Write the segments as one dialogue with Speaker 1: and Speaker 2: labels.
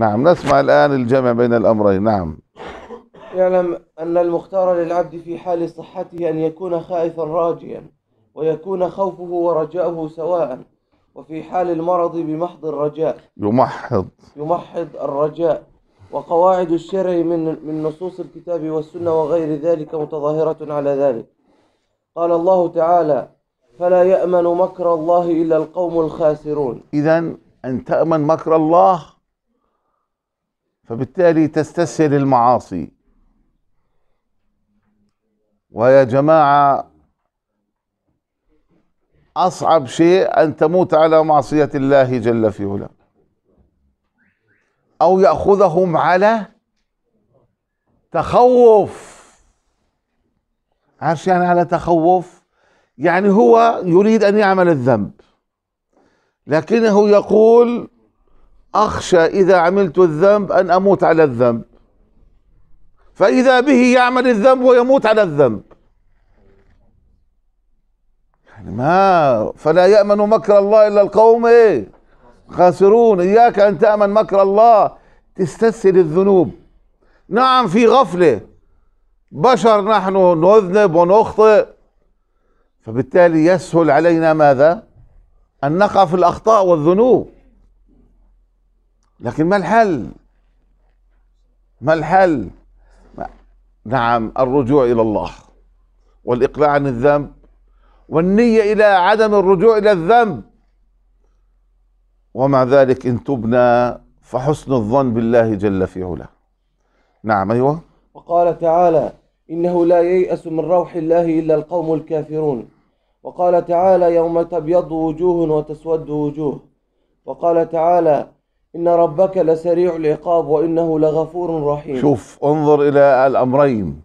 Speaker 1: نعم نسمع الآن الجمع بين الأمرين نعم
Speaker 2: يعلم أن المختار للعبد في حال صحته أن يكون خائفا راجيا ويكون خوفه ورجاؤه سواء وفي حال المرض بمحض الرجاء
Speaker 1: يمحض
Speaker 2: يمحض الرجاء وقواعد الشرع من من نصوص الكتاب والسنة وغير ذلك متظاهرة على ذلك قال الله تعالى فلا يأمن مكر الله إلا القوم الخاسرون إذا أن تأمن مكر الله
Speaker 1: فبالتالي تستسهل المعاصي ويا جماعة أصعب شيء أن تموت على معصية الله جل في علاه أو يأخذهم على تخوف عارف يعني على تخوف يعني هو يريد أن يعمل الذنب لكنه يقول أخشى إذا عملت الذنب أن أموت على الذنب فإذا به يعمل الذنب ويموت على الذنب يعني ما فلا يأمن مكر الله إلا القوم إيه خاسرون إياك أن تأمن مكر الله تستسهل الذنوب نعم في غفلة بشر نحن نذنب ونخطئ فبالتالي يسهل علينا ماذا أن نقع في الأخطاء والذنوب لكن ما الحل ما الحل نعم الرجوع إلى الله والإقلاع عن الذنب والنية إلى عدم الرجوع إلى الذنب ومع ذلك إن تبنى فحسن الظن بالله جل في علاه نعم أيوة
Speaker 2: وقال تعالى إنه لا ييأس من روح الله إلا القوم الكافرون وقال تعالى يوم تبيض وجوه وتسود وجوه وقال تعالى إن ربك لسريع العقاب وإنه لغفور رحيم
Speaker 1: شوف انظر إلى الأمرين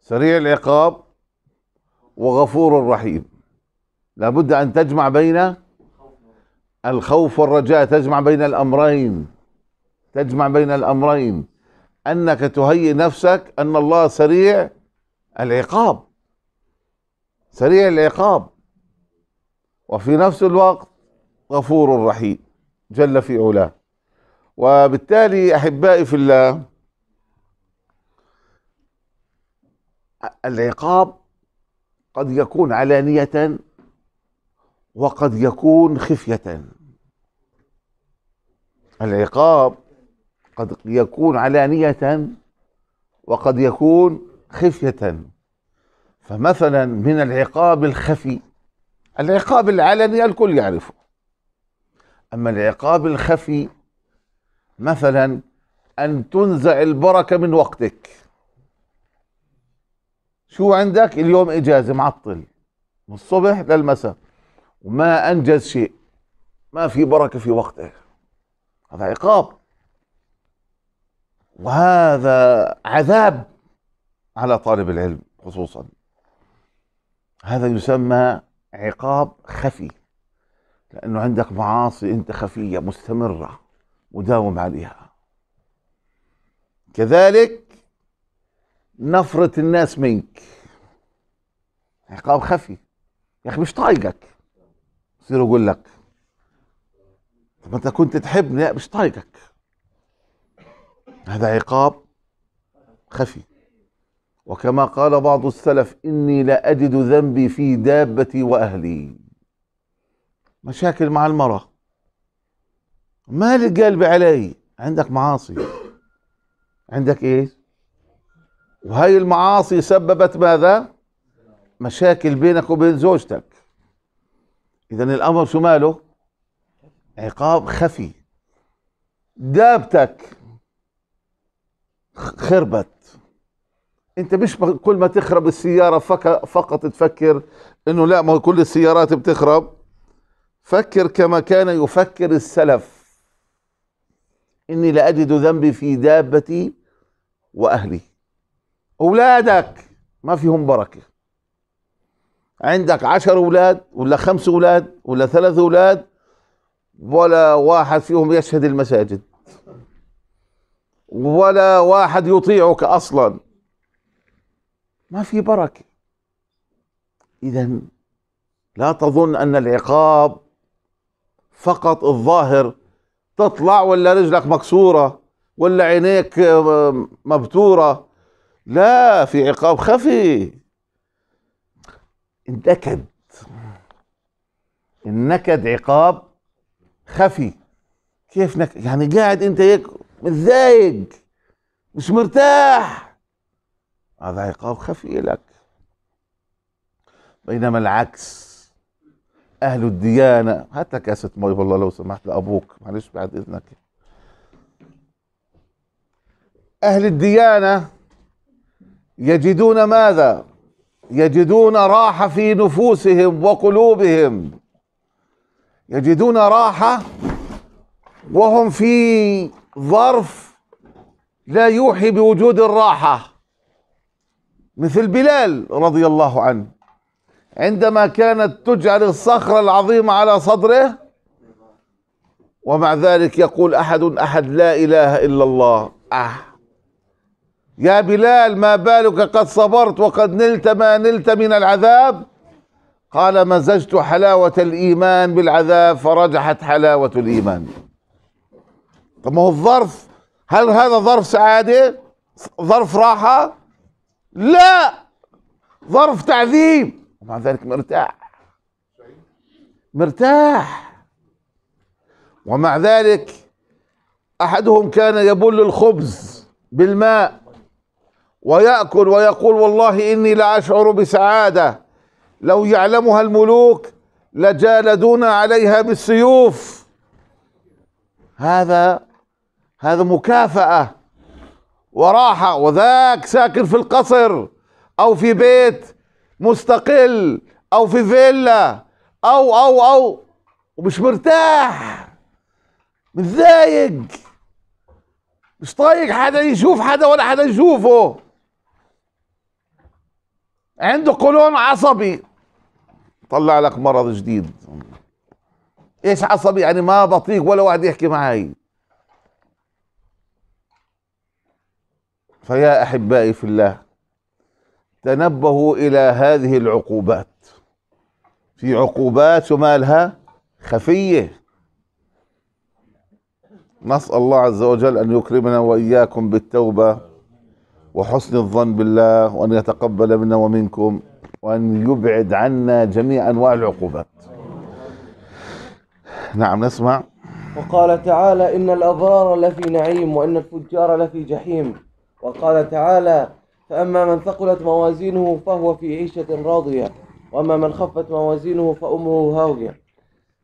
Speaker 1: سريع العقاب وغفور رحيم لابد أن تجمع بين الخوف والرجاء تجمع بين الأمرين تجمع بين الأمرين أنك تهيئ نفسك أن الله سريع العقاب سريع العقاب وفي نفس الوقت غفور رحيم جل في علاه وبالتالي احبائي في الله العقاب قد يكون علانيه وقد يكون خفيه العقاب قد يكون علانيه وقد يكون خفيه فمثلا من العقاب الخفي العقاب العلني الكل يعرفه اما العقاب الخفي مثلا أن تنزع البركة من وقتك شو عندك اليوم إجازة معطل من الصبح للمساء وما أنجز شيء ما في بركة في وقتك هذا عقاب وهذا عذاب على طالب العلم خصوصا هذا يسمى عقاب خفي لأنه عندك معاصي أنت خفية مستمرة وداوم عليها كذلك نفرة الناس منك عقاب خفي يا اخي مش طايقك يصير يقول لك طب انت كنت تحبني لا مش طايقك هذا عقاب خفي وكما قال بعض السلف اني لا اجد ذنبي في دابتي واهلي مشاكل مع المراه مالك قلبي علي عندك معاصي عندك ايش وهي المعاصي سببت ماذا مشاكل بينك وبين زوجتك اذا الامر شو ماله عقاب خفي دابتك خربت انت مش كل ما تخرب السيارة فقط تفكر انه لا ما كل السيارات بتخرب فكر كما كان يفكر السلف إني لأجد ذنبي في دابتي وأهلي أولادك ما فيهم بركة عندك عشر أولاد ولا خمس أولاد ولا ثلاث أولاد ولا واحد فيهم يشهد المساجد ولا واحد يطيعك أصلا ما في بركة إذا لا تظن أن العقاب فقط الظاهر تطلع ولا رجلك مكسورة ولا عينيك آه، مبتورة لا في عقاب خفي النكد النكد عقاب خفي كيف نكد يعني قاعد انت هيك متضايق مش مرتاح هذا عقاب خفي لك بينما العكس اهل الديانه هات لك كاسه ميه والله لو سمحت لابوك معلش بعد اذنك اهل الديانه يجدون ماذا يجدون راحه في نفوسهم وقلوبهم يجدون راحه وهم في ظرف لا يوحي بوجود الراحه مثل بلال رضي الله عنه عندما كانت تجعل الصخرة العظيمة على صدره ومع ذلك يقول أحد أحد لا إله إلا الله أه يا بلال ما بالك قد صبرت وقد نلت ما نلت من العذاب قال مزجت حلاوة الإيمان بالعذاب فرجحت حلاوة الإيمان طب ما هو الظرف هل هذا ظرف سعادة ظرف راحة لا ظرف تعذيب ومع ذلك مرتاح مرتاح ومع ذلك احدهم كان يبل الخبز بالماء وياكل ويقول والله اني لاشعر بسعاده لو يعلمها الملوك لجالدونا عليها بالسيوف هذا هذا مكافاه وراحه وذاك ساكن في القصر او في بيت مستقل او في فيلا او او او ومش مرتاح متضايق مش طايق حدا يشوف حدا ولا حدا يشوفه عنده قولون عصبي طلع لك مرض جديد ايش عصبي يعني ما بطيق ولا واحد يحكي معي فيا احبائي في الله تنبهوا إلى هذه العقوبات في عقوبات مالها خفية نسأل الله عز وجل أن يكرمنا وإياكم بالتوبة وحسن الظن بالله وأن يتقبل منا ومنكم وأن يبعد عنا جميع أنواع العقوبات نعم نسمع
Speaker 2: وقال تعالى إن الأبرار لفي نعيم وإن الفجار لفي جحيم وقال تعالى فأما من ثقلت موازينه فهو في عيشة راضية وأما من خفت موازينه فأمه هاوية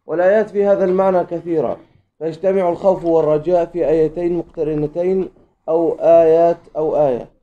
Speaker 2: والآيات في هذا المعنى كثيرة فيجتمع الخوف والرجاء في آيتين مقترنتين أو آيات أو آية